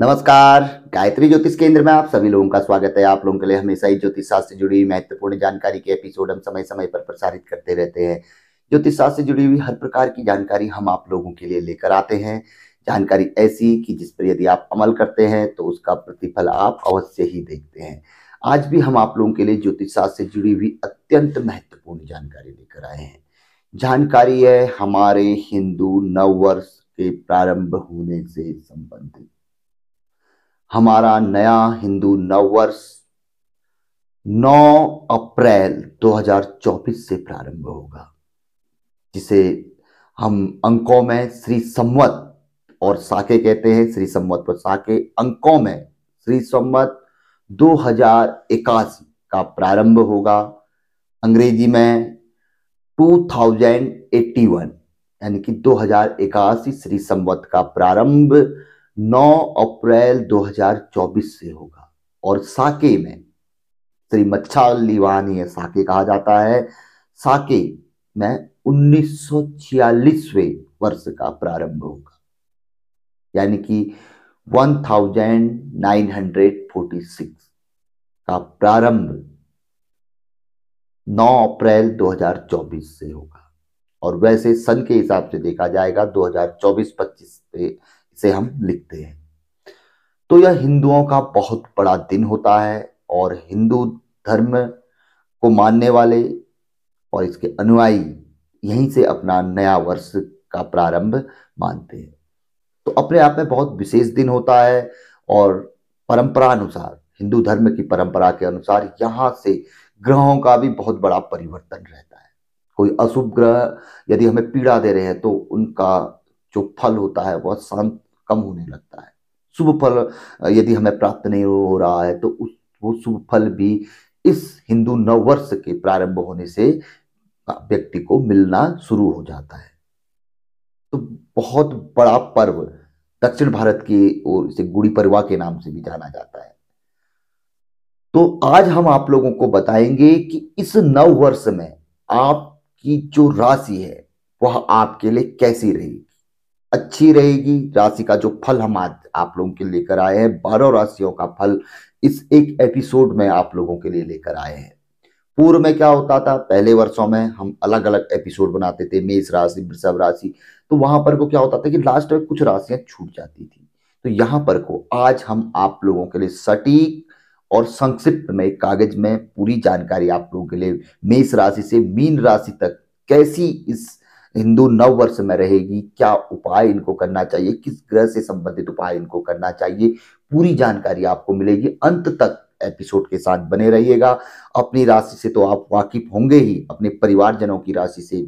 नमस्कार गायत्री ज्योतिष केंद्र में आप सभी लोगों का स्वागत है आप लोगों के लिए हमेशा ही ज्योतिष शास्त्र से जुड़ी हुई महत्वपूर्ण जानकारी के एपिसोड हम समय समय पर प्रसारित करते रहते हैं ज्योतिष शास्त्र से जुड़ी हुई हर प्रकार की जानकारी हम आप लोगों के लिए लेकर आते हैं जानकारी ऐसी कि जिस पर यदि आप अमल करते हैं तो उसका प्रतिफल आप अवश्य ही देखते हैं आज भी हम आप लोगों के लिए ज्योतिष शास्त्र से जुड़ी हुई अत्यंत महत्वपूर्ण जानकारी लेकर आए हैं जानकारी है हमारे हिंदू नववर्ष के प्रारंभ होने से संबंधित हमारा नया हिंदू नववर्ष 9 अप्रैल 2024 से प्रारंभ होगा जिसे हम अंकों में श्री संवत और साके कहते हैं श्री संवत पर साके अंकों में श्री संवत दो का प्रारंभ होगा अंग्रेजी में 2081 यानी कि दो श्री संवत का प्रारंभ 9 अप्रैल 2024 से होगा और साके में श्री मच्छा लिवानीय साके कहा जाता है साके में 1946वें वर्ष का प्रारंभ होगा यानी कि 1946 का प्रारंभ 9 अप्रैल 2024 से होगा और वैसे सन के हिसाब से देखा जाएगा 2024-25 से से हम लिखते हैं तो यह हिंदुओं का बहुत बड़ा दिन होता है और हिंदू धर्म को मानने वाले और इसके अनुयायी यहीं से अपना नया वर्ष का प्रारंभ मानते हैं तो अपने आप में बहुत विशेष दिन होता है और परंपरा अनुसार हिंदू धर्म की परंपरा के अनुसार यहां से ग्रहों का भी बहुत बड़ा परिवर्तन रहता है कोई अशुभ ग्रह यदि हमें पीड़ा दे रहे हैं तो उनका जो फल होता है वह शांत कम होने लगता है शुभ फल यदि हमें प्राप्त नहीं हो रहा है तो उस वो शुभ फल भी इस हिंदू नववर्ष के प्रारंभ होने से व्यक्ति को मिलना शुरू हो जाता है तो बहुत बड़ा पर्व दक्षिण भारत की ओर इसे गुड़ी परवा के नाम से भी जाना जाता है तो आज हम आप लोगों को बताएंगे कि इस नव वर्ष में आपकी जो राशि है वह आपके लिए कैसी रही अच्छी रहेगी राशि का जो फल हम आज आप लोगों के लेकर आए हैं बारह राशियों का फल इस एक एपिसोड में आप लोगों के लिए लेकर आए हैं पूर्व में क्या होता था पहले वर्षों में हम अलग अलग एपिसोड बनाते थे मेष राशि वृषभ राशि तो वहां पर को क्या होता था कि लास्ट में कुछ राशियां छूट जाती थी तो यहाँ पर को आज हम आप लोगों के लिए सटीक और संक्षिप्त में कागज में पूरी जानकारी आप लोगों के लिए मेष राशि से मीन राशि तक कैसी इस हिंदू नव वर्ष में रहेगी क्या उपाय इनको करना चाहिए किस ग्रह से संबंधित उपाय इनको करना चाहिए पूरी जानकारी आपको मिलेगी अंत तक एपिसोड के साथ बने रहिएगा अपनी राशि से तो आप वाकिफ होंगे ही अपने परिवारजनों की राशि से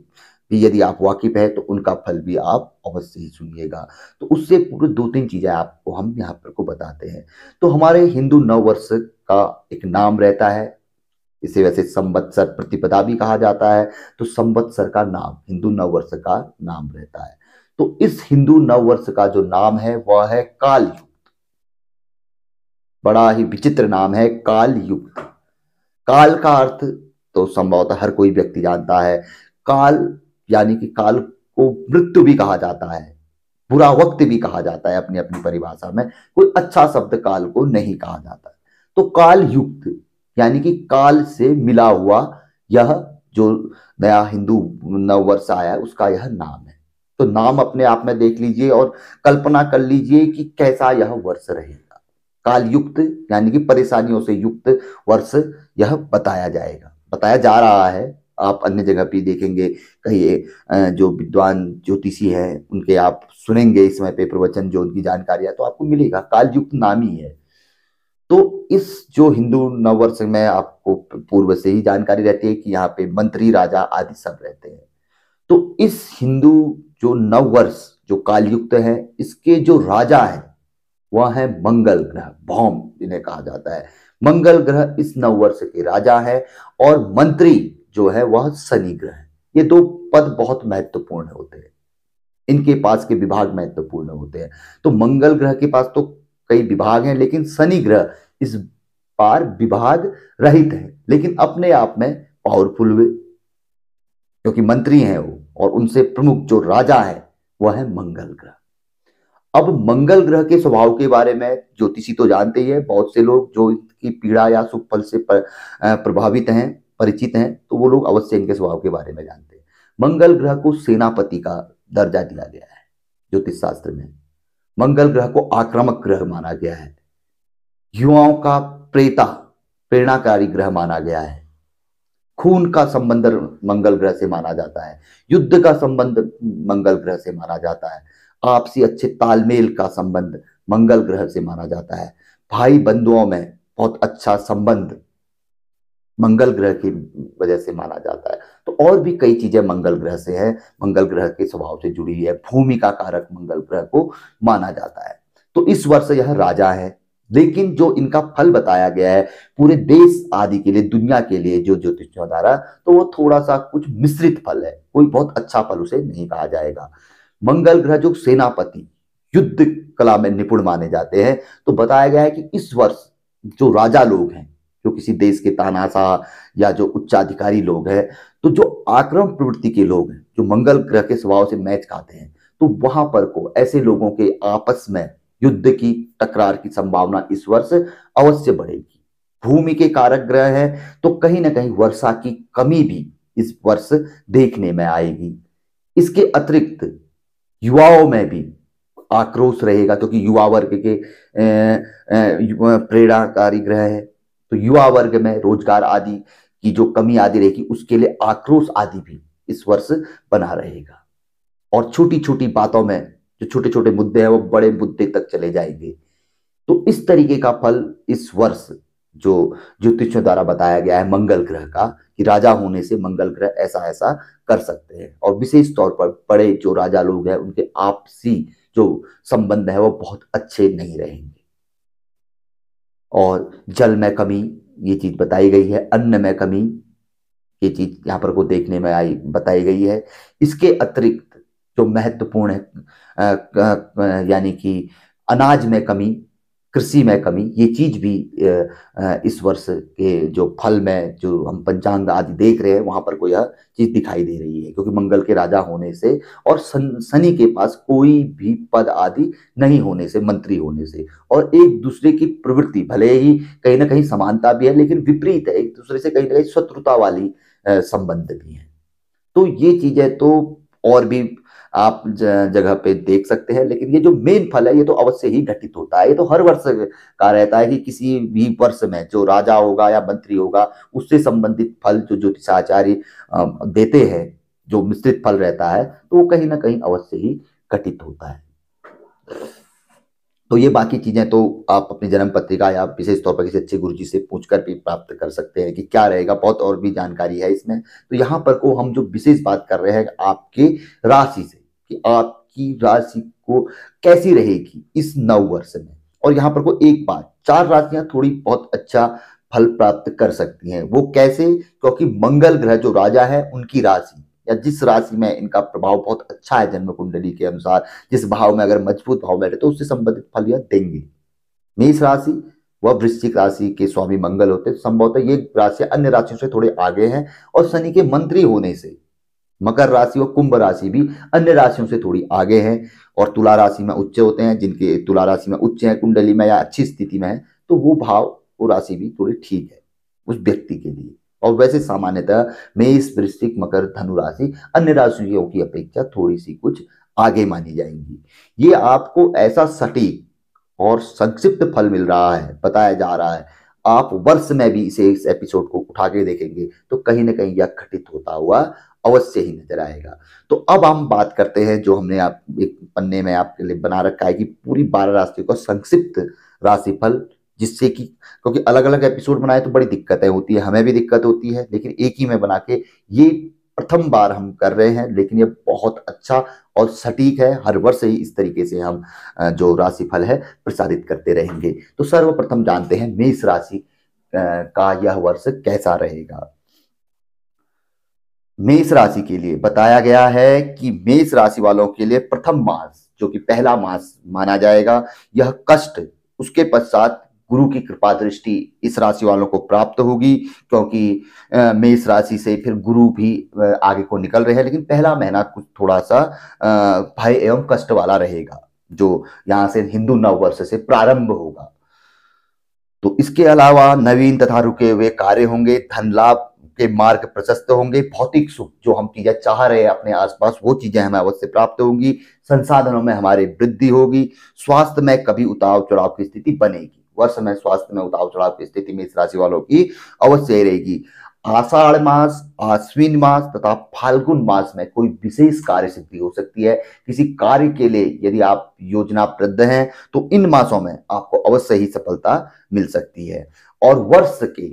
भी यदि आप वाकिफ है तो उनका फल भी आप अवश्य ही सुनिएगा तो उससे पूरे दो तीन चीज़ें आपको हम यहाँ पर को बताते हैं तो हमारे हिंदू नववर्ष का एक नाम रहता है इसे वैसे संवत्सर प्रतिपदा भी कहा जाता है तो संवत्सर का नाम हिंदू नववर्ष का नाम रहता है तो इस हिंदू नववर्ष का जो नाम है वह है युक्त बड़ा ही विचित्र नाम है युक्त काल का अर्थ तो संभवतः हर कोई व्यक्ति जानता है काल यानी कि काल को मृत्यु भी कहा जाता है बुरा वक्त भी कहा जाता है अपनी अपनी परिभाषा में कोई अच्छा शब्द काल को नहीं कहा जाता तो काल युक्त यानी कि काल से मिला हुआ यह जो नया हिंदू नववर्ष आया है उसका यह नाम है तो नाम अपने आप में देख लीजिए और कल्पना कर लीजिए कि कैसा यह वर्ष रहेगा काल युक्त यानी कि परेशानियों से युक्त वर्ष यह बताया जाएगा बताया जा रहा है आप अन्य जगह भी देखेंगे कही जो विद्वान ज्योतिषी हैं उनके आप सुनेंगे इस समय पे प्रवचन जो उनकी जानकारी है तो आपको मिलेगा काल युक्त नाम ही है तो इस जो हिंदू नववर्ष में आपको पूर्व से ही जानकारी रहती है कि यहाँ पे मंत्री राजा आदि सब रहते हैं तो इस हिंदू जो नववर्ष जो कालयुक्त है इसके जो राजा है वह है मंगल ग्रह भौम जिन्हें कहा जाता है मंगल ग्रह इस नववर्ष के राजा है और मंत्री जो है वह शनि ग्रह ये दो पद बहुत महत्वपूर्ण होते हैं इनके पास के विभाग महत्वपूर्ण होते हैं तो मंगल ग्रह के पास तो कई विभाग हैं लेकिन शनि ग्रह इस बार विभाग रहित है लेकिन अपने आप में पावरफुल हुए क्योंकि मंत्री हैं वो और उनसे प्रमुख जो राजा है वह है मंगल ग्रह अब मंगल ग्रह के स्वभाव के बारे में ज्योतिषी तो जानते ही है बहुत से लोग जो इसकी पीड़ा या सुख फल से पर, प्रभावित हैं परिचित हैं तो वो लोग अवश्य इनके स्वभाव के बारे में जानते हैं मंगल ग्रह को सेनापति का दर्जा दिया गया है ज्योतिष शास्त्र में मंगल ग्रह को आक्रामक ग्रह माना गया है युवाओं का प्रेता प्रेरणाकारी ग्रह माना गया है खून का संबंध मंगल ग्रह से माना जाता है युद्ध का संबंध मंगल ग्रह से माना जाता है आपसी अच्छे तालमेल का संबंध मंगल ग्रह से माना जाता है भाई बंधुओं में बहुत अच्छा संबंध मंगल ग्रह की वजह से माना जाता है तो और भी कई चीजें मंगल ग्रह से है मंगल ग्रह के स्वभाव से जुड़ी है भूमि का कारक मंगल ग्रह को माना जाता है तो इस वर्ष यह राजा है लेकिन जो इनका फल बताया गया है पूरे देश आदि के लिए दुनिया के लिए जो ज्योतिष द्वारा तो वो थोड़ा सा कुछ मिश्रित फल है कोई बहुत अच्छा फल उसे नहीं कहा जाएगा मंगल ग्रह जो सेनापति युद्ध कला में निपुण माने जाते हैं तो बताया गया है कि इस वर्ष जो राजा लोग हैं जो किसी देश के तानाशाह या जो उच्चाधिकारी लोग हैं तो जो आक्रम प्रवृत्ति के लोग हैं जो मंगल ग्रह के स्वभाव से मैच खाते हैं तो वहां पर को ऐसे लोगों के आपस में युद्ध की तकरार की संभावना इस वर्ष अवश्य बढ़ेगी भूमि के कारक ग्रह हैं तो कहीं ना कहीं वर्षा की कमी भी इस वर्ष देखने में आएगी इसके अतिरिक्त युवाओं में भी आक्रोश रहेगा क्योंकि तो युवा वर्ग के प्रेरणाकारी ग्रह है तो युवा वर्ग में रोजगार आदि की जो कमी आदि रहेगी उसके लिए आक्रोश आदि भी इस वर्ष बना रहेगा और छोटी छोटी बातों में जो छोटे छोटे मुद्दे हैं वो बड़े मुद्दे तक चले जाएंगे तो इस तरीके का फल इस वर्ष जो ज्योतिषों द्वारा बताया गया है मंगल ग्रह का कि राजा होने से मंगल ग्रह ऐसा ऐसा कर सकते हैं और विशेष तौर पर बड़े जो राजा लोग हैं उनके आपसी जो संबंध है वो बहुत अच्छे नहीं रहेंगे और जल में कमी ये चीज़ बताई गई है अन्न में कमी ये चीज़ यहाँ पर को देखने में आई बताई गई है इसके अतिरिक्त जो महत्वपूर्ण है यानी कि अनाज में कमी कृषि में कमी ये चीज़ भी इस वर्ष के जो फल में जो हम पंचांग आदि देख रहे हैं वहां पर कोई यह चीज़ दिखाई दे रही है क्योंकि मंगल के राजा होने से और शनि के पास कोई भी पद आदि नहीं होने से मंत्री होने से और एक दूसरे की प्रवृत्ति भले ही कहीं ना कहीं समानता भी है लेकिन विपरीत है एक दूसरे से कहीं ना कहीं शत्रुता वाली संबंध भी है तो ये चीज़ें तो और भी आप जगह पे देख सकते हैं लेकिन ये जो मेन फल है ये तो अवश्य ही घटित होता है ये तो हर वर्ष का रहता है कि किसी भी वर्ष में जो राजा होगा या मंत्री होगा उससे संबंधित फल जो ज्योतिषाचार्य देते हैं जो मिश्रित फल रहता है तो वो कहीं ना कहीं अवश्य ही घटित होता है तो ये बाकी चीजें तो आप अपनी जन्म पत्रिका या विशेष तौर पर किसी अच्छे गुरु जी से पूछकर भी प्राप्त कर सकते हैं कि क्या रहेगा बहुत और भी जानकारी है इसमें तो यहाँ पर को हम जो विशेष बात कर रहे हैं आपके राशि से कि आपकी राशि को कैसी रहेगी इस नव वर्ष में और यहाँ पर को एक बात चार राशियां थोड़ी बहुत अच्छा फल प्राप्त कर सकती हैं वो कैसे क्योंकि मंगल ग्रह जो राजा है उनकी राशि या जिस राशि में इनका प्रभाव बहुत अच्छा है जन्म कुंडली के अनुसार जिस भाव में अगर मजबूत भाव बैठे तो उससे संबंधित फल यह देंगे मेष राशि वह वृश्चिक राशि के स्वामी मंगल होते संभवतः ये राशि अन्य राशियों से थोड़े आगे हैं और शनि के मंत्री होने से मकर राशि और कुंभ राशि भी अन्य राशियों से थोड़ी आगे है और तुला राशि में उच्च होते हैं जिनके तुला राशि में उच्च है कुंडली में या अच्छी स्थिति में है तो वो भाव वो राशि भी थोड़ी ठीक है उस व्यक्ति के लिए और वैसे सामान्यतः मेष वृश्चिक मकर धनु राशि अन्य राशियों की अपेक्षा थोड़ी सी कुछ आगे मानी जाएंगी ये आपको ऐसा सटीक और संक्षिप्त फल मिल रहा है बताया जा रहा है आप वर्ष में भी इसे इस एपिसोड को उठा के देखेंगे तो कहीं ना कहीं यह घटित होता हुआ अवश्य ही नजर आएगा तो अब हम बात करते हैं जो हमने आप एक पन्ने में आपके लिए बना रखा है कि पूरी बारह राशियों का संक्षिप्त राशिफल जिससे कि क्योंकि अलग अलग एपिसोड बनाए तो बड़ी दिक्कतें होती है हमें भी दिक्कत होती है लेकिन एक ही में बना के ये प्रथम बार हम कर रहे हैं लेकिन ये बहुत अच्छा और सटीक है हर वर्ष ही इस तरीके से हम जो राशि फल है प्रसारित करते रहेंगे तो सर्वप्रथम जानते हैं मेष राशि का यह वर्ष कैसा रहेगा मेष राशि के लिए बताया गया है कि मेष राशि वालों के लिए प्रथम मास जो कि पहला मास माना जाएगा यह कष्ट उसके पश्चात गुरु की कृपा दृष्टि इस राशि वालों को प्राप्त होगी क्योंकि मेष राशि से फिर गुरु भी आगे को निकल रहे हैं लेकिन पहला महीना कुछ थोड़ा सा भय एवं कष्ट वाला रहेगा जो यहाँ से हिंदू नववर्ष से प्रारंभ होगा तो इसके अलावा नवीन तथा रुके हुए कार्य होंगे धन लाभ के मार्ग प्रशस्त होंगे भौतिक सुख जो हम चीजें चाह रहे हैं अपने आसपास वो चीजें हमें अवश्य प्राप्त होंगी संसाधनों में हमारे वृद्धि होगी स्वास्थ्य में कभी उतार चढ़ाव की स्थिति बनेगी वर्ष में स्वास्थ्य में उतार चढ़ाव की स्थिति में इस राशि वालों की अवश्य रहेगी आषाढ़ मास आश्विन मास तथा फाल्गुन मास में कोई विशेष कार्य सिद्धि हो सकती है किसी कार्य के लिए यदि आप योजनाबद्ध हैं तो इन मासों में आपको अवश्य ही सफलता मिल सकती है और वर्ष के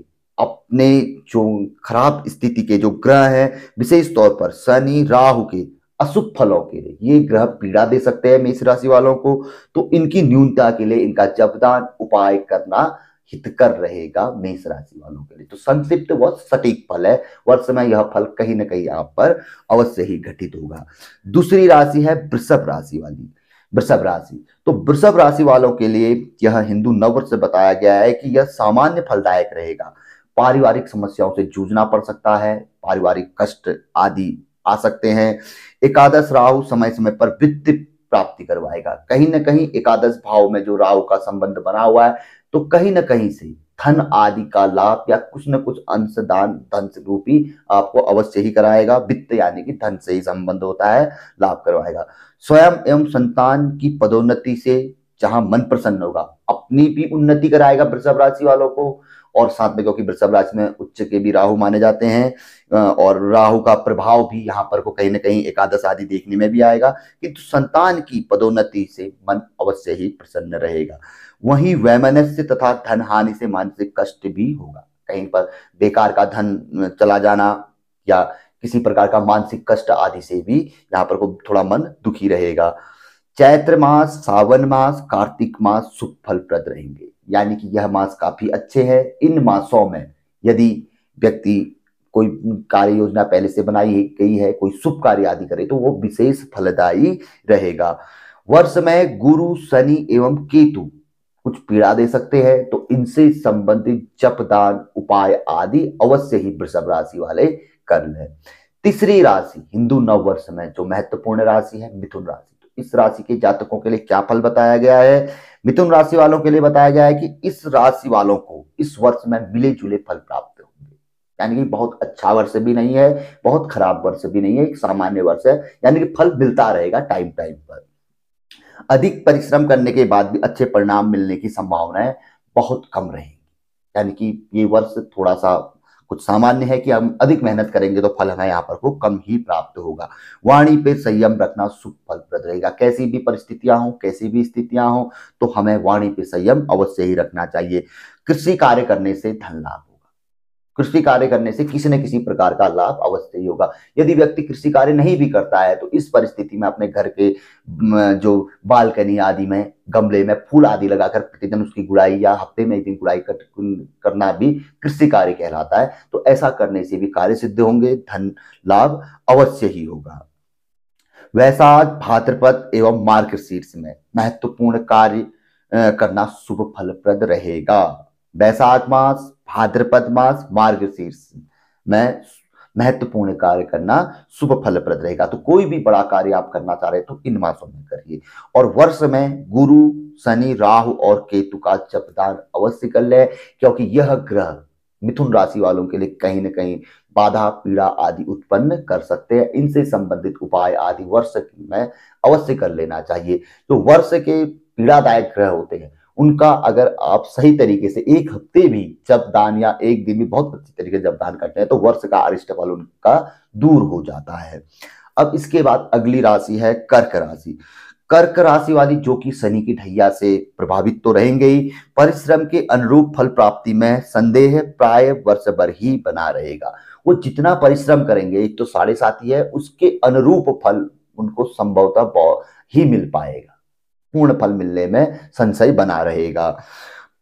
अपने जो खराब स्थिति के जो ग्रह हैं विशेष तौर पर शनि राहु के अशुभ फलों के लिए ये ग्रह पीड़ा दे सकते हैं मेष राशि वालों को तो इनकी न्यूनता के लिए इनका जबदान उपाय करना हितकर रहेगा मेष राशि वालों के लिए तो संक्षिप्त व सटीक फल है वर्ष में यह फल कहीं ना कहीं आप पर अवश्य ही घटित होगा दूसरी राशि है वृषभ राशि वाली वृषभ राशि तो वृषभ राशि वालों के लिए यह हिंदू नववर्ष से बताया गया है कि यह सामान्य फलदायक रहेगा पारिवारिक समस्याओं से जूझना पड़ सकता है पारिवारिक कष्ट आदि आ सकते हैं एकादश राहु समय समय पर वित्त प्राप्ति करवाएगा कहीं ना कहीं एकादश भाव में जो राहु का संबंध बना हुआ है तो कहीं ना कहीं से धन आदि का लाभ या कुछ न कुछ अंशदान धन रूपी आपको अवश्य ही कराएगा वित्त यानी कि धन से ही संबंध होता है लाभ करवाएगा स्वयं एवं संतान की पदोन्नति से जहां मन प्रसन्न होगा अपनी भी उन्नति कराएगा वृषभ राशि वालों को और साथ में क्योंकि वृषभ राशि में उच्च के भी राहु माने जाते हैं और राहु का प्रभाव भी यहाँ पर को कहीं ना कहीं एकादश आदि देखने में भी आएगा किंतु संतान की पदोन्नति से मन अवश्य ही प्रसन्न रहेगा वहीं वैमनस्य तथा धन हानि से मानसिक कष्ट भी होगा कहीं पर बेकार का धन चला जाना या किसी प्रकार का मानसिक कष्ट आदि से भी यहाँ पर को थोड़ा मन दुखी रहेगा चैत्र मास सावन मास कार्तिक मास सुख प्रद रहेंगे यानी कि यह मास काफी अच्छे हैं इन मासों में यदि व्यक्ति कोई कार्य योजना पहले से बनाई गई है कोई शुभ कार्य आदि करे तो वो विशेष फलदायी रहेगा वर्ष में गुरु शनि एवं केतु कुछ पीड़ा दे सकते हैं तो इनसे संबंधित जप दान उपाय आदि अवश्य ही वृषभ राशि वाले कर लें तीसरी राशि हिंदू नववर्ष में जो महत्वपूर्ण राशि है मिथुन राशि तो इस राशि के जातकों के लिए क्या फल बताया गया है मिथुन राशि वालों के लिए बताया गया है कि इस राशि वालों को इस वर्ष में मिले जुले फल प्राप्त होंगे यानी कि बहुत अच्छा वर्ष भी नहीं है बहुत खराब वर्ष भी नहीं है एक सामान्य वर्ष है यानी कि फल मिलता रहेगा टाइम टाइम पर अधिक परिश्रम करने के बाद भी अच्छे परिणाम मिलने की संभावनाएं बहुत कम रहेंगी यानी कि ये वर्ष थोड़ा सा कुछ सामान्य है कि हम अधिक मेहनत करेंगे तो फल हमें यहाँ पर को कम ही प्राप्त होगा वाणी पे संयम रखना सुफलप्रद रहेगा कैसी भी परिस्थितियां हो कैसी भी स्थितियां हो तो हमें वाणी पे संयम अवश्य ही रखना चाहिए कृषि कार्य करने से धन लाभ कृषि कार्य करने से किसी न किसी प्रकार का लाभ अवश्य ही होगा यदि व्यक्ति कृषि कार्य नहीं भी करता है तो इस परिस्थिति में अपने घर के जो बालकनी आदि में गमले में फूल आदि लगाकर प्रतिदिन उसकी गुड़ाई या हफ्ते में एक दिन गुड़ाई कर, करना भी कृषि कार्य कहलाता है तो ऐसा करने से भी कार्य सिद्ध होंगे धन लाभ अवश्य ही होगा वैसाख भाद्रपद एवं मार्ग शीर्ष में महत्वपूर्ण कार्य करना शुभ फलप्रद रहेगा वैसाख मास भाद्रपद मास मार्ग शीर्ष में महत्वपूर्ण कार्य करना शुभ फलप्रद रहेगा तो कोई भी बड़ा कार्य आप करना चाह रहे तो इन मासों में करिए और वर्ष में गुरु शनि राहु और केतु का जपदान अवश्य कर ले क्योंकि यह ग्रह मिथुन राशि वालों के लिए कहीं ना कहीं बाधा पीड़ा आदि उत्पन्न कर सकते हैं इनसे संबंधित उपाय आदि वर्ष में अवश्य कर लेना चाहिए जो तो वर्ष के पीड़ादायक ग्रह होते हैं उनका अगर आप सही तरीके से एक हफ्ते भी जब दान या एक दिन भी बहुत अच्छी तरीके से जब दान करते हैं तो वर्ष का अरिष्टफल उनका दूर हो जाता है अब इसके बाद अगली राशि है कर्क राशि कर्क राशि वाली जो कि शनि की ढैया से प्रभावित तो रहेंगे ही परिश्रम के अनुरूप फल प्राप्ति में संदेह प्राय वर्ष भर ही बना रहेगा वो जितना परिश्रम करेंगे एक तो साढ़े साथ ही है उसके अनुरूप फल उनको संभवतः ही मिल पाएगा पूर्ण फल मिलने में संशय बना रहेगा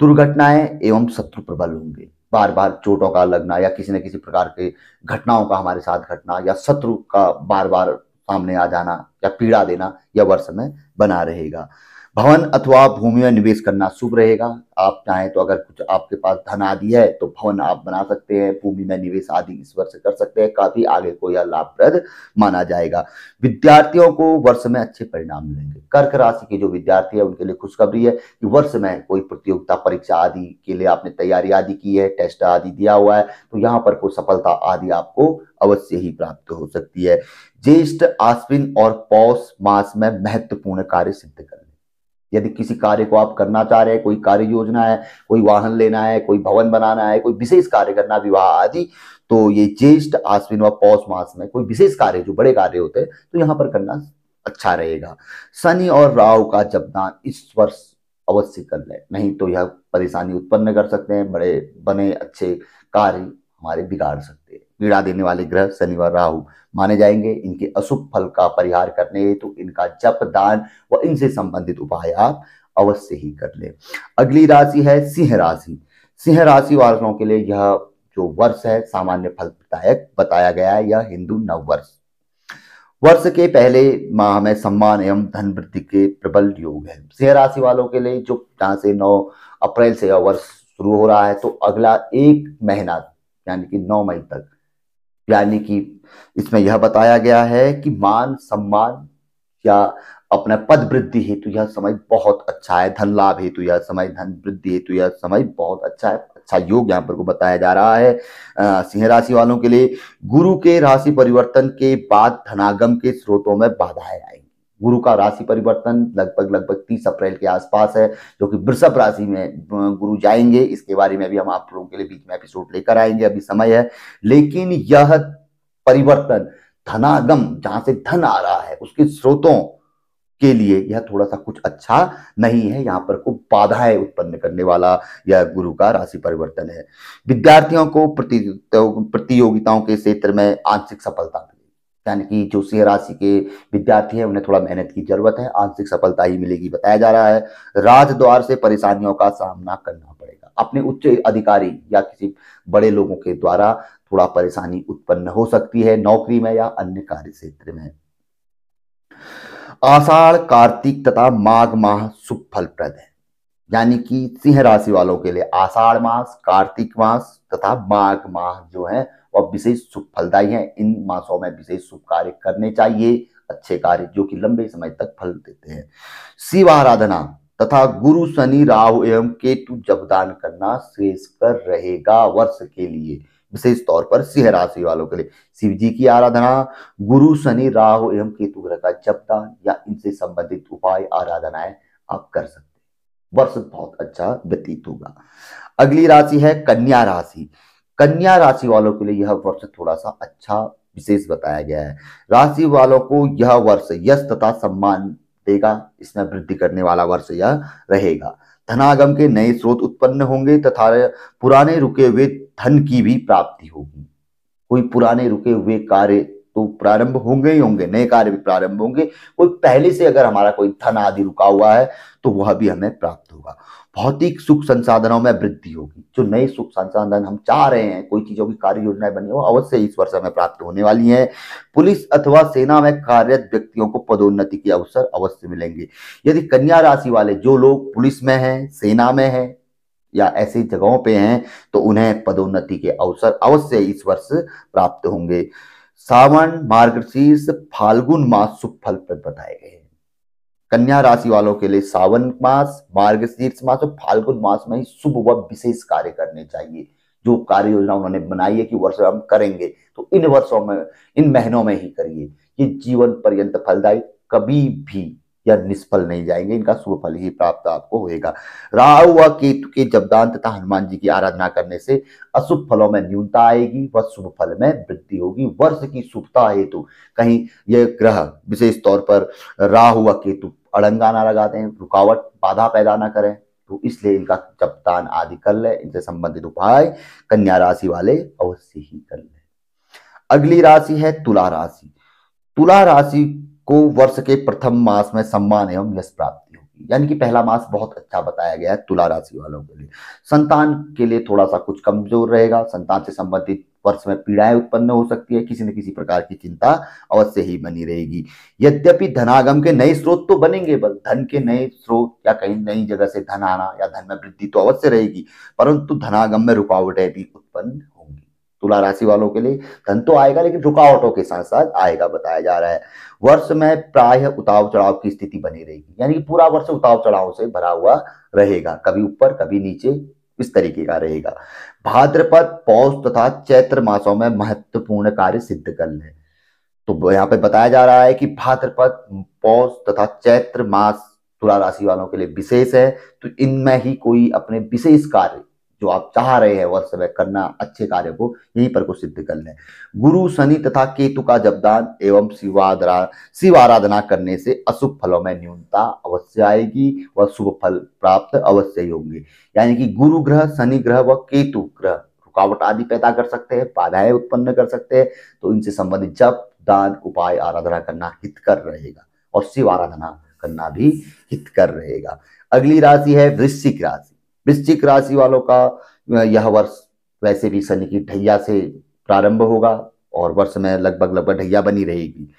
दुर्घटनाएं एवं शत्रु प्रबल होंगे बार बार चोटों का लगना या किसी न किसी प्रकार के घटनाओं का हमारे साथ घटना या शत्रु का बार बार सामने आ जाना या पीड़ा देना यह वर्ष में बना रहेगा भवन अथवा भूमि में निवेश करना शुभ रहेगा आप चाहें तो अगर कुछ आपके पास धन आदि है तो भवन आप बना सकते हैं भूमि में निवेश आदि इस वर्ष कर सकते हैं काफी आगे को यह लाभप्रद माना जाएगा विद्यार्थियों को वर्ष में अच्छे परिणाम मिलेंगे कर्क राशि के जो विद्यार्थी है उनके लिए खुशखबरी है कि वर्ष में कोई प्रतियोगिता परीक्षा आदि के लिए आपने तैयारी आदि की है टेस्ट आदि दिया हुआ है तो यहाँ पर कोई सफलता आदि आपको अवश्य ही प्राप्त हो सकती है ज्येष्ठ आश्विन और पौष मास में महत्वपूर्ण कार्य सिद्ध यदि किसी कार्य को आप करना चाह रहे हैं कोई कार्य योजना है कोई वाहन लेना है कोई भवन बनाना है कोई विशेष कार्य करना विवाह आदि तो ये ज्येष्ठ आश्विन व पौष मास में कोई विशेष कार्य जो बड़े कार्य होते हैं तो यहाँ पर करना अच्छा रहेगा शनि और राहु का जब दान इस वर्ष अवश्य कर ले नहीं तो यह परेशानी उत्पन्न कर सकते हैं बड़े बने अच्छे कार्य हमारे बिगाड़ सकते हैं पीड़ा देने वाले ग्रह शनि राहु माने जाएंगे इनके अशुभ फल का परिहार करने हेतु इनका जप दान व इनसे संबंधित उपाय आप अवश्य ही कर ले अगली राशि है सिंह राशि सिंह राशि वालों के लिए यह जो वर्ष है सामान्य फलदायक बताया गया है यह हिंदू नववर्ष वर्ष के पहले माह में सम्मान एवं धन वृद्धि के प्रबल योग है सिंह राशि वालों के लिए जो यहाँ से नौ अप्रैल से यह वर्ष शुरू हो रहा है तो अगला एक महीना यानी कि नौ मई तक यानी कि इसमें यह बताया गया है कि मान सम्मान या अपना पद वृद्धि हेतु यह समय बहुत अच्छा है धन लाभ हेतु यह समय धन वृद्धि हेतु यह समय बहुत अच्छा है अच्छा योग यहाँ पर को बताया जा रहा है सिंह राशि वालों के लिए गुरु के राशि परिवर्तन के बाद धनागम के स्रोतों में बाधाएं आएंगी गुरु का राशि परिवर्तन लगभग लगभग तीस अप्रैल के आसपास है जो कि वृषभ राशि में गुरु जाएंगे इसके बारे में भी हम आप लोगों के लिए बीच में एपिसोड लेकर आएंगे अभी समय है लेकिन यह परिवर्तन धनागम जहां से धन आ रहा है उसके स्रोतों के लिए यह थोड़ा सा कुछ अच्छा नहीं है यहाँ पर कुछ बाधाएं उत्पन्न करने वाला यह गुरु का राशि परिवर्तन है विद्यार्थियों को प्रतियोगिताओं के क्षेत्र में आंशिक सफलता यानी कि जो सिंह राशि के विद्यार्थी हैं उन्हें थोड़ा मेहनत की जरूरत है आंशिक सफलता ही मिलेगी बताया जा रहा है राजद्वार से परेशानियों का सामना करना पड़ेगा अपने उच्च अधिकारी या किसी बड़े लोगों के द्वारा थोड़ा परेशानी उत्पन्न हो सकती है नौकरी में या अन्य कार्य क्षेत्र में आषाढ़ कार्तिक तथा माघ माह शुभ फलप्रद है यानी कि सिंह राशि वालों के लिए आषाढ़ मास कार्तिक मास तथा माघ माह जो है और विशेष शुभ फलदायी है इन मासों में विशेष शुभ कार्य करने चाहिए अच्छे कार्य जो कि लंबे समय तक फल देते हैं शिव आराधना तथा गुरु शनि राहु एवं केतु जब दान करना श्रेष्ठ कर रहेगा वर्ष के लिए विशेष तौर पर सिंह राशि वालों के लिए शिव जी की आराधना गुरु शनि राहु एवं केतु ग्रह का जब दान या इनसे संबंधित उपाय आराधनाएं आप कर सकते हैं वर्ष बहुत अच्छा व्यतीत होगा अगली राशि है कन्या राशि कन्या राशि वालों के लिए यह वर्ष थोड़ा सा अच्छा विशेष बताया गया है राशि वालों को यह वर्ष यश तथा सम्मान देगा इसमें वृद्धि करने वाला वर्ष यह रहेगा धनागम के नए स्रोत उत्पन्न होंगे तथा पुराने रुके हुए धन की भी प्राप्ति होगी कोई पुराने रुके हुए कार्य तो प्रारंभ होंगे ही होंगे नए कार्य भी प्रारंभ होंगे कोई पहले से अगर हमारा कोई धन आदि रुका हुआ है तो वह भी हमें प्राप्त होगा भौतिक सुख संसाधनों में वृद्धि होगी जो नए सुख संसाधन हम चाह रहे हैं कोई चीजों की कार्य योजनाएं बनी हो अवश्य इस वर्ष हमें प्राप्त होने वाली है पुलिस अथवा सेना में कार्यरत व्यक्तियों को पदोन्नति के अवसर अवश्य मिलेंगे यदि कन्या राशि वाले जो लोग पुलिस में हैं सेना में हैं या ऐसी जगहों पे हैं तो उन्हें पदोन्नति के अवसर अवश्य इस वर्ष प्राप्त होंगे सावन मार्गशीर्ष फाल्गुन मास शुभ फल प्रद बताए गए हैं कन्या राशि वालों के लिए सावन मास मार्गशीर्ष मास और फाल्गुन मास में ही शुभ व विशेष कार्य करने चाहिए जो कार्य योजना उन्होंने बनाई है कि वर्ष हम करेंगे तो इन वर्षों में इन महीनों में ही करिए ये जीवन पर्यंत फलदायी कभी भी या निष्फल नहीं जाएंगे इनका शुभ फल ही प्राप्त आपको होगा राहु व केतु के जबदान तथा हनुमान जी की आराधना करने से अशुभ फलों में न्यूनता आएगी व शुभ फल में वृद्धि होगी वर्ष की शुभता हेतु कहीं ये ग्रह विशेष तौर पर राहु व केतु अड़ंगा ना लगाते हैं रुकावट बाधा पैदा ना करें तो इसलिए इनका दान आदि कर ले इनसे संबंधित उपाय कन्या राशि वाले अवश्य ही कर ले अगली राशि है तुला राशि तुला राशि को वर्ष के प्रथम मास में सम्मान एवं यश प्राप्ति होगी यानी कि पहला मास बहुत अच्छा बताया गया है तुला राशि वालों के लिए संतान के लिए थोड़ा सा कुछ कमजोर रहेगा संतान से संबंधित वर्ष में पीड़ाएं उत्पन्न हो सकती है किसी न किसी प्रकार की चिंता अवश्य ही बनी रहेगी यद्यपि धनागम के नए स्रोत तो बनेंगे बल धन के नए स्रोत या कहीं नई जगह से धन आना या धन में वृद्धि तो अवश्य रहेगी परंतु धनागम में रुकावटें भी उत्पन्न तुला राशि वालों के लिए धन तो आएगा लेकिन रुकावटों के साथ साथ आएगा बताया जा रहा है वर्ष में प्राय उताव चढ़ाव की स्थिति बनी रहेगी यानी कि पूरा वर्ष उताव चढ़ाव से भरा हुआ रहेगा कभी ऊपर कभी नीचे इस तरीके का रहेगा भाद्रपद पौष तथा चैत्र मासों में महत्वपूर्ण कार्य सिद्ध कर ले तो यहाँ पे बताया जा रहा है कि भाद्रपद पौष तथा चैत्र मास तुला राशि वालों के लिए विशेष है तो इनमें ही कोई अपने विशेष कार्य जो आप चाह रहे हैं वह समय करना अच्छे कार्य को यहीं पर को सिद्ध कर ले गुरु शनि तथा केतु का दान एवं शिवाधरा शिव आराधना करने से अशुभ फलों में न्यूनता अवश्य आएगी व शुभ फल प्राप्त अवश्य होंगे यानी कि गुरु ग्रह शनि ग्रह व केतु ग्रह रुकावट आदि पैदा कर सकते हैं बाधाएं उत्पन्न कर सकते हैं तो इनसे संबंधित जब दान उपाय आराधना करना हितकर रहेगा और शिव आराधना करना भी हितकर रहेगा अगली राशि है वृश्चिक राशि वृश्चिक राशि वालों का यह वर्ष वैसे भी शनि की ढैया से प्रारंभ होगा और वर्ष में लगभग लगभग ढैया बनी रहेगी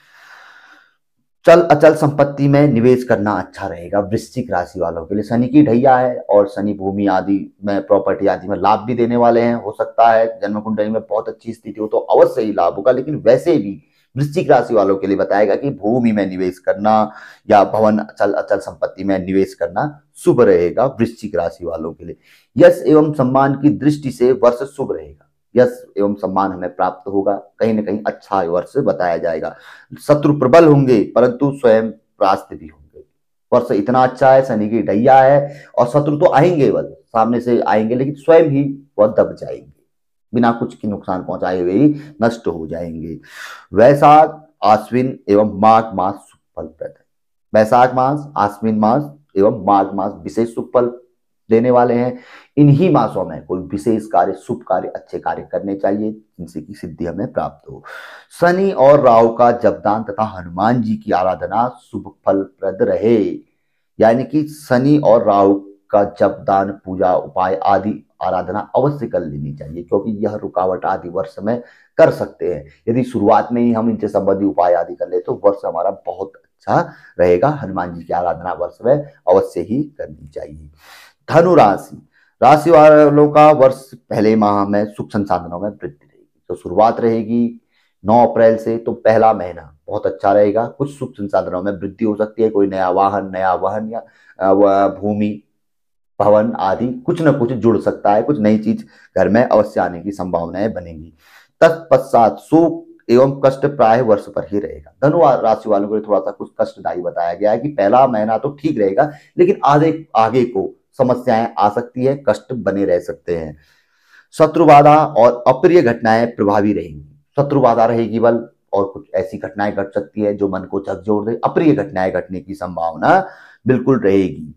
चल अचल संपत्ति में निवेश करना अच्छा रहेगा वृश्चिक राशि वालों के लिए शनि की ढैया है और शनि भूमि आदि में प्रॉपर्टी आदि में लाभ भी देने वाले हैं हो सकता है जन्म कुंडली में बहुत अच्छी स्थिति हो तो अवश्य ही लाभ होगा लेकिन वैसे भी वृश्चिक राशि वालों के लिए बताएगा कि भूमि में निवेश करना या भवन अचल अचल संपत्ति में निवेश करना शुभ रहेगा वृश्चिक राशि वालों के लिए यश एवं सम्मान की दृष्टि से वर्ष शुभ रहेगा यश एवं सम्मान हमें प्राप्त होगा कहीं ना कहीं अच्छा वर्ष बताया जाएगा शत्रु प्रबल होंगे परंतु स्वयं प्रास्त भी होंगे वर्ष इतना अच्छा है शनि की ढैया है और शत्रु तो आएंगे बस सामने से आएंगे लेकिन स्वयं ही वह दब जाएंगे बिना कुछ की नुकसान पहुंचाए हुए ही नष्ट हो जाएंगे वैशाख आश्विन एवं माघ मास सुख है वैशाख मास आश्विन मास एवं माघ मास विशेष सुखफल देने वाले हैं इन्हीं मासों में कोई विशेष कार्य शुभ कार्य अच्छे कार्य करने चाहिए जिनसे की सिद्धि हमें प्राप्त हो शनि और राहु का जबदान तथा हनुमान जी की आराधना शुभ फलप्रद रहे यानी कि शनि और राहु का जप दान पूजा उपाय आदि आराधना अवश्य कर लेनी चाहिए क्योंकि यह रुकावट आदि वर्ष में कर सकते हैं यदि शुरुआत में ही हम इनसे संबंधी उपाय आदि कर ले तो वर्ष हमारा बहुत अच्छा रहेगा हनुमान जी की आराधना वर्ष में अवश्य ही करनी चाहिए धनुराशि राशि राशि वालों का वर्ष पहले माह में सुख संसाधनों में वृद्धि रहेगी तो शुरुआत रहेगी नौ अप्रैल से तो पहला महीना बहुत अच्छा रहेगा कुछ सुख संसाधनों में वृद्धि हो सकती है कोई नया वाहन नया वाहन या भूमि भवन आदि कुछ न कुछ जुड़ सकता है कुछ नई चीज घर में अवश्य आने की संभावनाएं बनेंगी तत्पश्चात सुख एवं कष्ट प्राय वर्ष पर ही रहेगा धनु राशि वालों के लिए थोड़ा सा कुछ कष्टदायी बताया गया है कि पहला महीना तो ठीक रहेगा लेकिन आगे आगे को समस्याएं आ सकती है कष्ट बने रह सकते हैं शत्रु बाधा और अप्रिय घटनाएं प्रभावी रहेंगी शत्रु बाधा रहेगी बल और कुछ ऐसी घटनाएं घट सकती है जो मन को झकझोर दे अप्रिय घटनाएं घटने की संभावना बिल्कुल रहेगी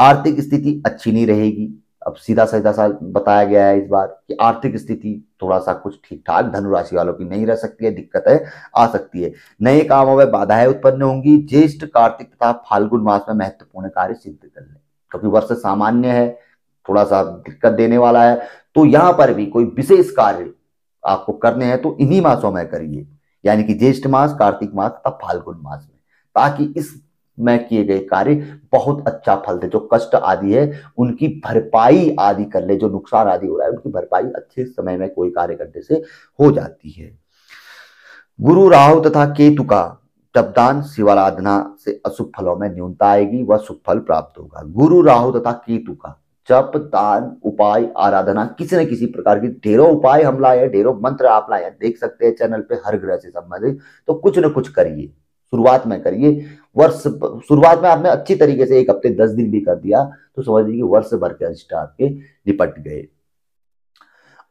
आर्थिक स्थिति अच्छी नहीं रहेगी अब सीधा सीधा सा बताया गया है इस बार कि आर्थिक स्थिति थोड़ा सा कुछ ठीक ठाक धनुराशि वालों की नहीं रह सकती है दिक्कत है आ सकती है नए कामों में बाधाएं उत्पन्न होंगी ज्येष्ठ कार्तिक तथा फाल्गुन मास में महत्वपूर्ण कार्य सिद्ध कर ले क्योंकि वर्ष सामान्य है थोड़ा सा दिक्कत देने वाला है तो यहाँ पर भी कोई विशेष कार्य आपको करने हैं तो इन्हीं मासों में करिए यानी कि ज्येष्ठ मास कार्तिक मास तथा फाल्गुन मास में ताकि इस में किए गए कार्य बहुत अच्छा फल दे जो कष्ट आदि है उनकी भरपाई आदि कर ले जो नुकसान आदि हो रहा है उनकी भरपाई अच्छे समय में कोई कार्य करने से हो जाती है गुरु राहु तथा केतु का जबदान शिवाराधना से अशुभ फलों में न्यूनता आएगी वह शुभ फल प्राप्त होगा गुरु राहु तथा केतु का जप दान उपाय आराधना किसी न किसी प्रकार की ढेरों उपाय हम लाए ढेरों मंत्र आप लाए देख सकते हैं चैनल पे हर ग्रह से संबंधित तो कुछ न कुछ करिए शुरुआत में करिए वर्ष शुरुआत में आपने अच्छी तरीके से एक हफ्ते दस दिन भी कर दिया तो समझ लीजिए वर्ष भर के अनिष्ट आपके निपट गए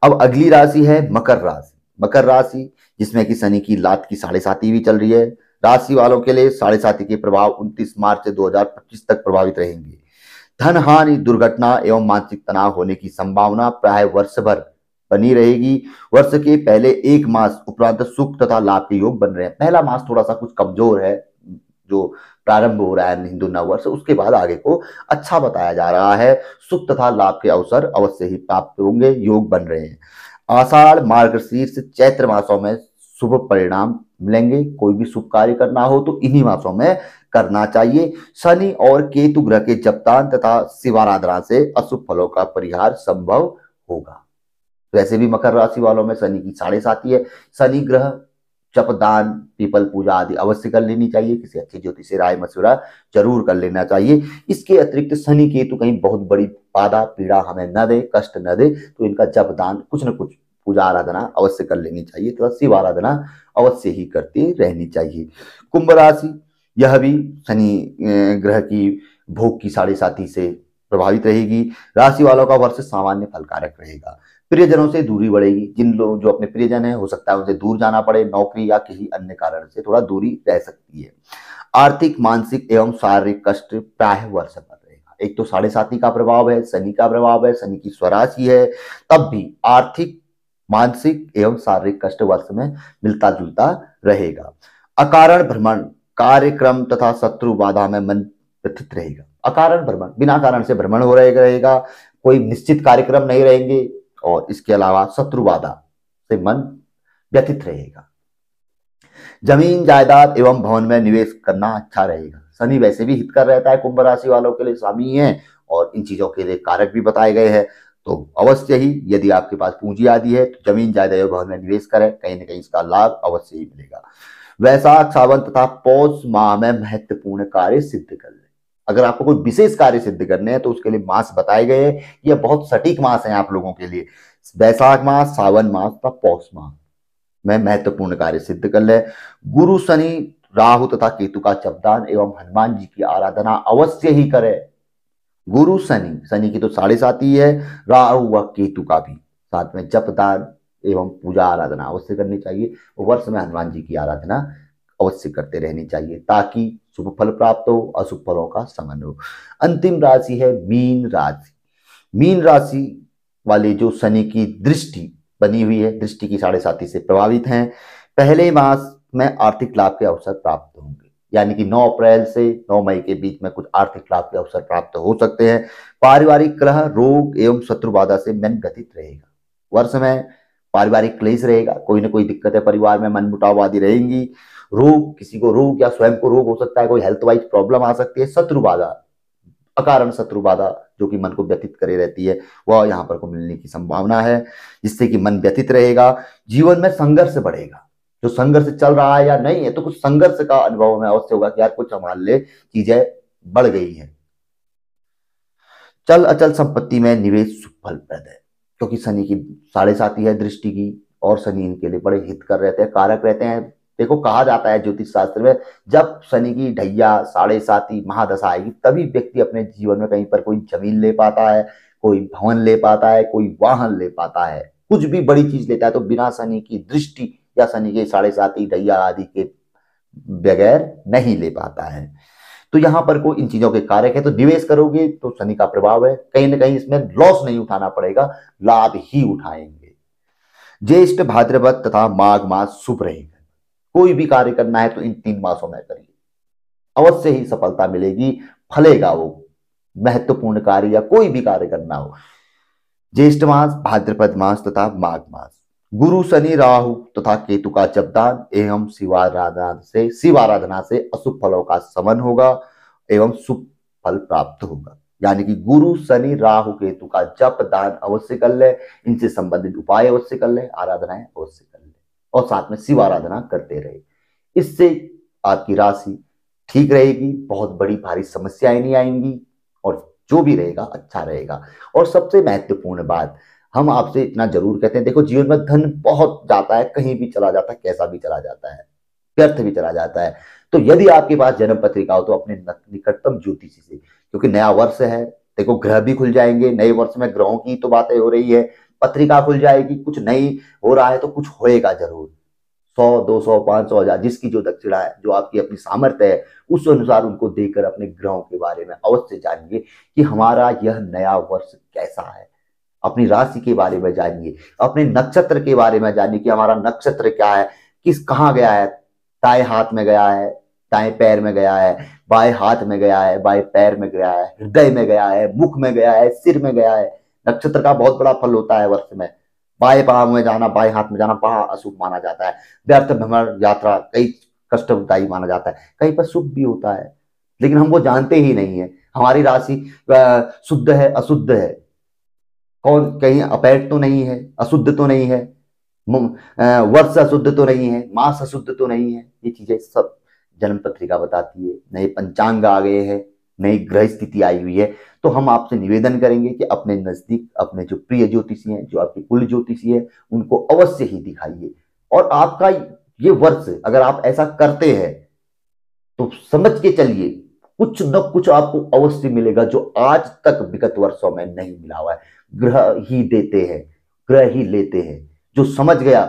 अब अगली राशि है मकर राशि मकर राशि जिसमें कि शनि की लात की साढ़े साथी भी चल रही है राशि वालों के लिए साढ़े साथी के प्रभाव 29 मार्च से 2025 तक प्रभावित रहेंगे धन हानि दुर्घटना एवं मानसिक तनाव होने की संभावना प्राय वर्ष भर बनी रहेगी वर्ष के पहले एक मास उपरांत सुख तथा लाभ के योग बन रहे हैं पहला मास थोड़ा सा कुछ कमजोर है जो प्रारंभ हो रहा है हिंदू नववर्ष उसके बाद आगे को अच्छा बताया जा रहा है सुख तथा लाभ के अवसर अवश्य ही प्राप्त होंगे योग बन रहे हैं आषाढ़ मार्गशीर्ष चैत्र मासों में शुभ परिणाम मिलेंगे कोई भी शुभ कार्य करना हो तो इन्हीं मासों में करना चाहिए शनि और केतु ग्रह के जपदान तथा शिवाराधना से अशुभ फलों का परिहार संभव होगा वैसे भी मकर राशि वालों में शनि की साढ़े साथी है शनि ग्रह चपदान पीपल पूजा आदि अवश्य कर लेनी चाहिए किसी अच्छे ज्योतिष से राय मशुरा जरूर कर लेना चाहिए इसके अतिरिक्त शनि केतु कहीं बहुत बड़ी बाधा पीड़ा हमें न दे कष्ट न दे तो इनका जप दान कुछ न कुछ पूजा आराधना अवश्य कर लेनी चाहिए तो शिव आराधना अवश्य ही करती रहनी चाहिए कुंभ राशि यह भी शनि ग्रह की भोग की साढ़े साथी से प्रभावित रहेगी राशि वालों का वर्ष सामान्य फलकारक रहेगा प्रियजनों से दूरी बढ़ेगी जिन लोग जो अपने प्रियजन है हो सकता है उनसे दूर जाना पड़े नौकरी या किसी अन्य कारण से थोड़ा दूरी रह सकती है आर्थिक मानसिक एवं शारीरिक कष्ट प्राय वर्ष पर रहेगा एक तो साढ़े साथी का प्रभाव है शनि का प्रभाव है शनि की स्वराशि है तब भी आर्थिक मानसिक एवं शारीरिक कष्ट वर्ष में मिलता जुलता रहेगा अकारण भ्रमण कार्यक्रम तथा शत्रु बाधा में मन व्यथित रहेगा अकारण भ्रमण बिना कारण से भ्रमण हो रहेगा कोई निश्चित कार्यक्रम नहीं रहेंगे और इसके अलावा शत्रुवादा से मन व्यतीत रहेगा जमीन जायदाद एवं भवन में निवेश करना अच्छा रहेगा शनि वैसे भी हित कर रहता है कुंभ राशि वालों के लिए स्वामी है और इन चीजों के लिए कारक भी बताए गए हैं तो अवश्य ही यदि आपके पास पूंजी आदि है तो जमीन जायदाद एवं भवन में निवेश करें कहीं ना कहीं इसका लाभ अवश्य ही मिलेगा वैसा सावन तथा पौष माह में महत्वपूर्ण कार्य सिद्ध कर अगर आपको कोई विशेष कार्य सिद्ध करने हैं तो उसके लिए मास बताए गए हैं यह बहुत सटीक मास है आप लोगों के लिए वैशाख मास सावन मास तथा पौष मास में महत्वपूर्ण कार्य सिद्ध कर ले गुरु शनि राहु तथा केतु का चपदान एवं हनुमान जी की आराधना अवश्य ही करे गुरु शनि शनि की तो साढ़े सात ही है राहु व केतु का भी साथ में जपदान एवं पूजा आराधना अवश्य करनी चाहिए वर्ष में हनुमान जी की आराधना अवश्य करते रहनी चाहिए ताकि शुभ फल प्राप्त हो अशुभ फलों का समन हो अंतिम राशि है मीन राशि मीन राशि वाले जो शनि की दृष्टि बनी हुई है दृष्टि की साढ़े साथी से प्रभावित हैं पहले मास में आर्थिक लाभ के अवसर प्राप्त होंगे यानी कि 9 अप्रैल से 9 मई के बीच में कुछ आर्थिक लाभ के अवसर प्राप्त हो सकते हैं पारिवारिक ग्रह रोग एवं शत्रु बाधा से मन गठित रहेगा वर्ष में पारिवारिक क्लेश रहेगा कोई ना कोई दिक्कत है परिवार में मन मुटाव आदि रहेंगी रोग किसी को रोग या स्वयं को रोग हो सकता है कोई हेल्थ वाइज प्रॉब्लम आ सकती है शत्रु बाधा अकारण शत्रु बाधा जो कि मन को व्यतीत करे रहती है वह यहाँ पर को मिलने की संभावना है जिससे कि मन व्यतीत रहेगा जीवन में संघर्ष बढ़ेगा जो संघर्ष चल रहा है या नहीं है तो कुछ संघर्ष का अनुभव हमें अवश्य होगा कि यार कुछ संभाल ले चीजें बढ़ गई है चल अचल संपत्ति में निवेश सुफल पैद है क्योंकि शनि की साढ़े साथी है दृष्टि की और शनि इनके लिए बड़े हित कर रहते हैं कारक रहते हैं देखो कहा जाता है ज्योतिष शास्त्र में जब शनि की ढैया साढ़े साती महादशा आएगी तभी व्यक्ति अपने जीवन में कहीं पर कोई जमीन ले पाता है कोई भवन ले पाता है कोई वाहन ले पाता है कुछ भी बड़ी चीज लेता है तो बिना शनि की दृष्टि या शनि के साढ़े साती ढैया आदि के बगैर नहीं ले पाता है तो यहां पर कोई इन चीजों के कारक है तो निवेश करोगे तो शनि का प्रभाव है कहीं ना कहीं इसमें लॉस नहीं उठाना पड़ेगा लाभ ही उठाएंगे ज्येष्ठ भाद्रपद तथा माघ मास शुभ रहेगा कोई भी कार्य करना है तो इन तीन मासों में करिए अवश्य ही सफलता मिलेगी फलेगा वो महत्वपूर्ण कार्य या कोई भी कार्य करना हो ज्येष्ठ मास भाद्रपद मास तथा माघ मास गुरु शनि राहु तथा केतु का जबदान एवं शिवाराधना से शिवाराधना से अशुभ फलों का समन होगा एवं शुभ फल प्राप्त होगा यानी कि गुरु शनि राहु केतु का जप दान अवश्य कर ले इनसे संबंधित उपाय अवश्य कर ले आराधनाएं अवश्य और साथ में शिव आराधना करते रहे इससे आपकी राशि ठीक रहेगी बहुत बड़ी भारी समस्याएं नहीं आएंगी और जो भी रहेगा अच्छा रहेगा और सबसे महत्वपूर्ण बात हम आपसे इतना जरूर कहते हैं देखो जीवन में धन बहुत जाता है कहीं भी चला जाता है कैसा भी चला जाता है व्यर्थ भी चला जाता है तो यदि आपके पास जन्म पत्रिका हो तो अपने निकटतम ज्योतिषी से क्योंकि नया वर्ष है देखो ग्रह भी खुल जाएंगे नए वर्ष में ग्रहों की तो बातें हो रही है पत्रिका खुल जाएगी कुछ नहीं हो रहा है तो कुछ होएगा जरूर सौ दो सौ पांच सौ हजार जिसकी जो दक्षिणा है जो आपकी अपनी सामर्थ्य है उस अनुसार उनको देकर अपने ग्रहों के बारे में अवश्य जानिए कि हमारा यह नया वर्ष कैसा है अपनी राशि के बारे में जानिए अपने नक्षत्र के बारे में जानिए कि हमारा नक्षत्र क्या है किस कहाँ गया है ताए हाथ में गया है ताए पैर में गया है बाएं हाथ में गया है बाएं पैर में गया है हृदय में गया है मुख में गया है सिर में गया है नक्षत्र का बहुत बड़ा फल होता है वर्ष में बाएं पाव में जाना बाएं हाथ में जाना बड़ा अशुभ माना जाता है व्यर्थ भ्रमण यात्रा कई कष्टदायी माना जाता है कहीं पर शुभ भी होता है लेकिन हम वो जानते ही नहीं है हमारी राशि शुद्ध है अशुद्ध है कौन कहीं अपैट तो नहीं है अशुद्ध तो नहीं है वर्ष अशुद्ध तो नहीं है मास अशुद्ध तो नहीं है ये चीजें सब जन्म पत्रिका बताती है नए पंचांग आ गए हैं नई ग्रह स्थिति आई हुई है तो हम आपसे निवेदन करेंगे कि अपने नज़दीक अपने जो प्रिय ज्योतिषी हैं जो आपके कुल ज्योतिषी है उनको अवश्य ही दिखाइए और आपका ये वर्ष अगर आप ऐसा करते हैं तो समझ के चलिए कुछ न कुछ आपको अवश्य मिलेगा जो आज तक विगत वर्षों में नहीं मिला हुआ है ग्रह ही देते हैं ग्रह ही लेते हैं जो समझ गया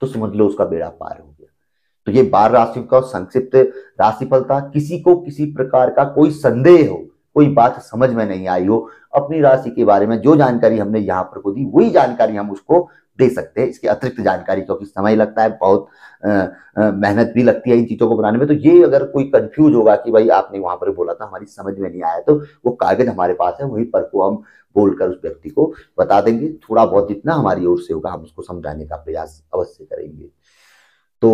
तो समझ लो उसका बेड़ा पार हो तो ये बार राशियों का संक्षिप्त राशिफल था किसी को किसी प्रकार का कोई संदेह हो कोई बात समझ में नहीं आई हो अपनी राशि के बारे में जो जानकारी हमने यहाँ पर को दी वही जानकारी हम उसको दे सकते हैं इसके अतिरिक्त जानकारी क्योंकि समय लगता है बहुत मेहनत भी लगती है इन चीज़ों को बनाने में तो ये अगर कोई कंफ्यूज होगा कि भाई आपने वहां पर बोला था हमारी समझ में नहीं आया तो वो कागज हमारे पास है वही पर को हम बोलकर उस व्यक्ति को बता देंगे थोड़ा बहुत जितना हमारी ओर से होगा हम उसको समझाने का प्रयास अवश्य करेंगे तो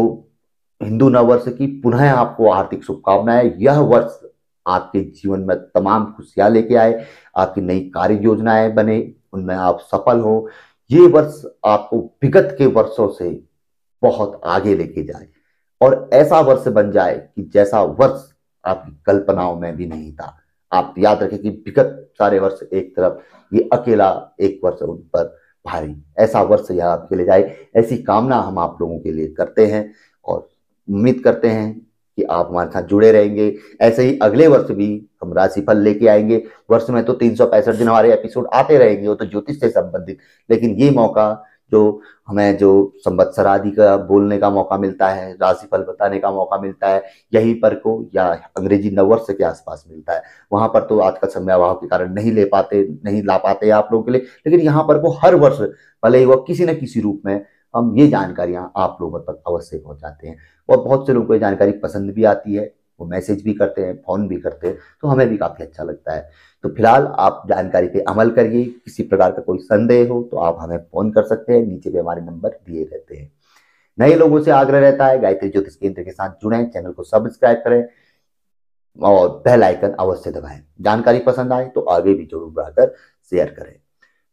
हिंदू नववर्ष की पुनः आपको हार्दिक शुभकामनाएं यह वर्ष आपके जीवन में तमाम खुशियां लेके आए आपकी नई कार्य योजनाएं बने उनमें आप सफल हो ये वर्ष आपको विगत के वर्षों से बहुत आगे लेके जाए और ऐसा वर्ष बन जाए कि जैसा वर्ष आपकी कल्पनाओं में भी नहीं था आप याद रखें कि विगत सारे वर्ष एक तरफ ये अकेला एक वर्ष उन पर भारी ऐसा वर्ष यह आपके लिए जाए ऐसी कामना हम आप लोगों के लिए करते हैं उम्मीद करते हैं कि आप हमारे साथ जुड़े रहेंगे ऐसे ही अगले वर्ष भी हम राशिफल लेके आएंगे वर्ष में तो तीन सौ पैंसठ दिन हमारे एपिसोड आते रहेंगे वो तो ज्योतिष से संबंधित लेकिन ये मौका जो हमें जो संवत्सर आदि का बोलने का मौका मिलता है राशिफल बताने का मौका मिलता है यहीं पर को या अंग्रेजी नववर्ष के आसपास मिलता है वहां पर तो आज का समय अभाव के कारण नहीं ले पाते नहीं ला पाते आप लोगों के लिए लेकिन यहाँ पर को हर वर्ष भले ही वह किसी न किसी रूप में हम ये जानकारियाँ आप लोगों तक अवश्य पहुँचाते हैं और बहुत से लोगों को ये जानकारी पसंद भी आती है वो मैसेज भी करते हैं फ़ोन भी करते हैं तो हमें भी काफ़ी अच्छा लगता है तो फिलहाल आप जानकारी पे अमल करिए किसी प्रकार का कोई संदेह हो तो आप हमें फ़ोन कर सकते हैं नीचे पे हमारे नंबर दिए रहते हैं नए लोगों से आग्रह रहता है गायत्री ज्योतिष केंद्र के साथ जुड़ें चैनल को सब्सक्राइब करें और बेल आइकन अवश्य दबाएं जानकारी पसंद आए तो आगे भी जरूर बढ़ाकर शेयर करें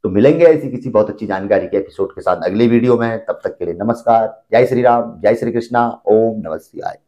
तो मिलेंगे ऐसी किसी बहुत अच्छी जानकारी के एपिसोड के साथ अगले वीडियो में तब तक के लिए नमस्कार जय श्री राम जय श्री कृष्णा ओम नमस्कार